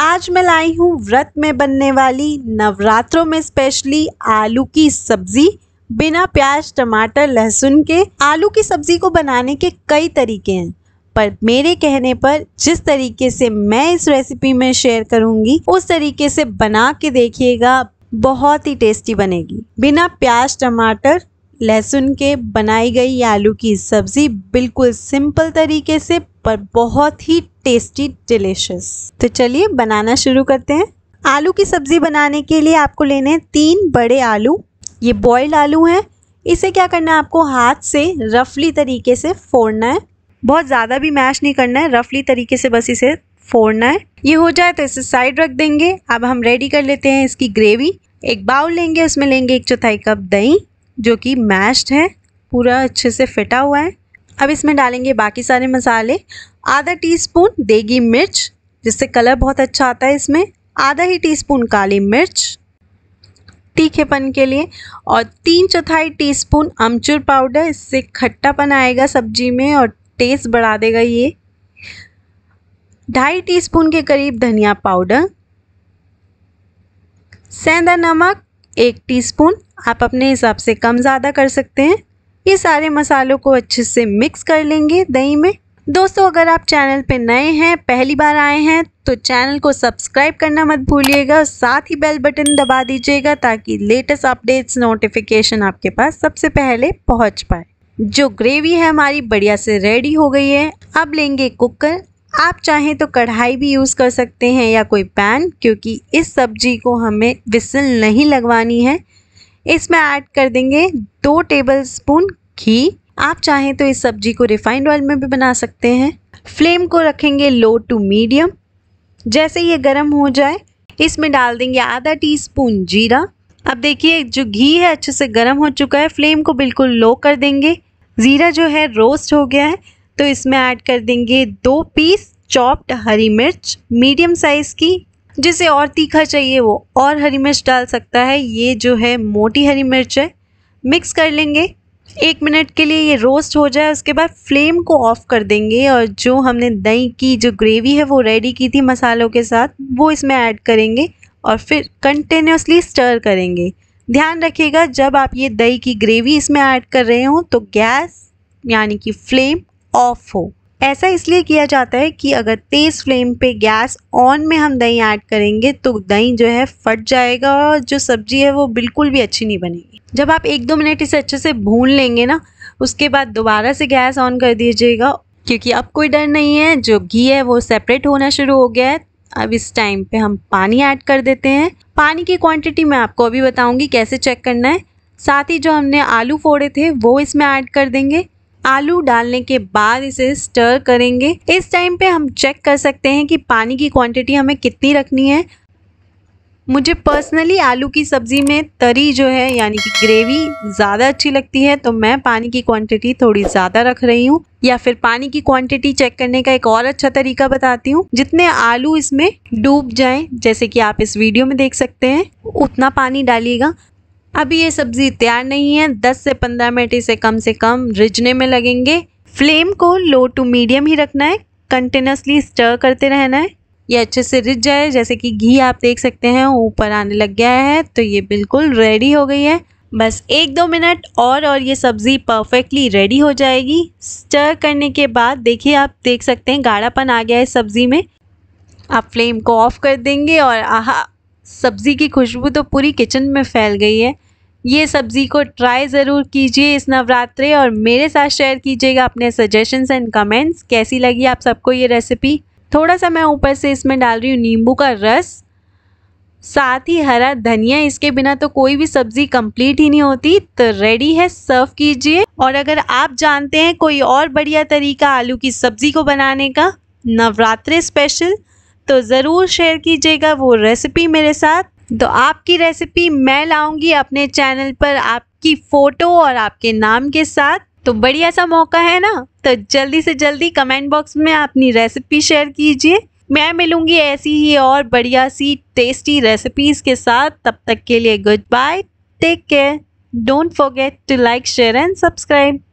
आज मैं लाई हूँ व्रत में बनने वाली नवरात्रों में स्पेशली आलू की सब्जी बिना प्याज टमाटर लहसुन के आलू की सब्जी को बनाने के कई तरीके हैं पर मेरे कहने पर जिस तरीके से मैं इस रेसिपी में शेयर करूंगी उस तरीके से बना के देखिएगा बहुत ही टेस्टी बनेगी बिना प्याज टमाटर लहसुन के बनाई गई आलू की सब्ज़ी बिल्कुल सिंपल तरीके से पर बहुत ही टेस्टी डिलीशियस तो चलिए बनाना शुरू करते हैं आलू की सब्ज़ी बनाने के लिए आपको लेने हैं तीन बड़े आलू ये बॉयल्ड आलू हैं इसे क्या करना है आपको हाथ से रफली तरीके से फोड़ना है बहुत ज़्यादा भी मैश नहीं करना है रफली तरीके से बस इसे फोड़ना है ये हो जाए तो इसे साइड रख देंगे अब हम रेडी कर लेते हैं इसकी ग्रेवी एक बाउल लेंगे उसमें लेंगे एक चौथाई कप दही जो कि मैश्ड है पूरा अच्छे से फिटा हुआ है अब इसमें डालेंगे बाकी सारे मसाले आधा टीस्पून देगी मिर्च जिससे कलर बहुत अच्छा आता है इसमें आधा ही टीस्पून काली मिर्च तीखेपन के लिए और तीन चौथाई टीस्पून अमचूर पाउडर इससे खट्टापन आएगा सब्जी में और टेस्ट बढ़ा देगा ये ढाई टीस्पून के करीब धनिया पाउडर सेंधा नमक एक टीस्पून आप अपने हिसाब से कम ज़्यादा कर सकते हैं ये सारे मसालों को अच्छे से मिक्स कर लेंगे दही में दोस्तों अगर आप चैनल पर नए हैं पहली बार आए हैं तो चैनल को सब्सक्राइब करना मत भूलिएगा साथ ही बेल बटन दबा दीजिएगा ताकि लेटेस्ट अपडेट्स नोटिफिकेशन आपके पास सबसे पहले पहुंच पाए जो ग्रेवी है हमारी बढ़िया से रेडी हो गई है अब लेंगे कुकर आप चाहें तो कढ़ाई भी यूज़ कर सकते हैं या कोई पैन क्योंकि इस सब्जी को हमें विसल नहीं लगवानी है इसमें ऐड कर देंगे दो टेबल स्पून घी आप चाहें तो इस सब्जी को रिफाइंड ऑयल में भी बना सकते हैं फ्लेम को रखेंगे लो टू मीडियम जैसे ये गर्म हो जाए इसमें डाल देंगे आधा टीस्पून जीरा अब देखिए जो घी है अच्छे से गर्म हो चुका है फ्लेम को बिल्कुल लो कर देंगे ज़ीरा जो है रोस्ट हो गया है तो इसमें ऐड कर देंगे दो पीस चॉप्ड हरी मिर्च मीडियम साइज़ की जिसे और तीखा चाहिए वो और हरी मिर्च डाल सकता है ये जो है मोटी हरी मिर्च है मिक्स कर लेंगे एक मिनट के लिए ये रोस्ट हो जाए उसके बाद फ्लेम को ऑफ़ कर देंगे और जो हमने दही की जो ग्रेवी है वो रेडी की थी मसालों के साथ वो इसमें ऐड करेंगे और फिर कंटिन्यूसली स्टर करेंगे ध्यान रखिएगा जब आप ये दही की ग्रेवी इसमें ऐड कर रहे हो तो गैस यानी कि फ्लेम ऑफ हो ऐसा इसलिए किया जाता है कि अगर तेज़ फ्लेम पे गैस ऑन में हम दही ऐड करेंगे तो दही जो है फट जाएगा और जो सब्ज़ी है वो बिल्कुल भी अच्छी नहीं बनेगी जब आप एक दो मिनट इसे अच्छे से भून लेंगे ना उसके बाद दोबारा से गैस ऑन कर दीजिएगा क्योंकि अब कोई डर नहीं है जो घी है वो सेपरेट होना शुरू हो गया है अब इस टाइम पे हम पानी ऐड कर देते हैं पानी की क्वांटिटी मैं आपको अभी बताऊंगी कैसे चेक करना है साथ ही जो हमने आलू फोड़े थे वो इसमें ऐड कर देंगे आलू डालने के बाद इसे स्टर करेंगे इस टाइम पे हम चेक कर सकते हैं कि पानी की क्वांटिटी हमें कितनी रखनी है मुझे पर्सनली आलू की सब्ज़ी में तरी जो है यानी कि ग्रेवी ज़्यादा अच्छी लगती है तो मैं पानी की क्वांटिटी थोड़ी ज़्यादा रख रही हूँ या फिर पानी की क्वांटिटी चेक करने का एक और अच्छा तरीका बताती हूँ जितने आलू इसमें डूब जाएं जैसे कि आप इस वीडियो में देख सकते हैं उतना पानी डालिएगा अभी ये सब्ज़ी तैयार नहीं है 10 से 15 मिनट इसे कम से कम रिझने में लगेंगे फ्लेम को लो टू मीडियम ही रखना है कंटिन्यूसली स्टर करते रहना है ये अच्छे से रिझ जाए जैसे कि घी आप देख सकते हैं ऊपर आने लग गया है तो ये बिल्कुल रेडी हो गई है बस एक दो मिनट और और ये सब्ज़ी परफेक्टली रेडी हो जाएगी स्टर करने के बाद देखिए आप देख सकते हैं गाढ़ापन आ गया है सब्ज़ी में आप फ्लेम को ऑफ़ कर देंगे और आह सब्ज़ी की खुशबू तो पूरी किचन में फैल गई है ये सब्ज़ी को ट्राई ज़रूर कीजिए इस नवरात्रे और मेरे साथ शेयर कीजिएगा अपने सजेशंस एंड कमेंट्स कैसी लगी आप सबको ये रेसिपी थोड़ा सा मैं ऊपर से इसमें डाल रही हूँ नींबू का रस साथ ही हरा धनिया इसके बिना तो कोई भी सब्ज़ी कंप्लीट ही नहीं होती तो रेडी है सर्व कीजिए और अगर आप जानते हैं कोई और बढ़िया तरीका आलू की सब्ज़ी को बनाने का नवरात्रे स्पेशल तो ज़रूर शेयर कीजिएगा वो रेसिपी मेरे साथ तो आपकी रेसिपी मैं लाऊंगी अपने चैनल पर आपकी फ़ोटो और आपके नाम के साथ तो बढ़िया सा मौका है ना तो जल्दी से जल्दी कमेंट बॉक्स में अपनी रेसिपी शेयर कीजिए मैं मिलूंगी ऐसी ही और बढ़िया सी टेस्टी रेसिपीज़ के साथ तब तक के लिए good bye take care don't forget to like share and subscribe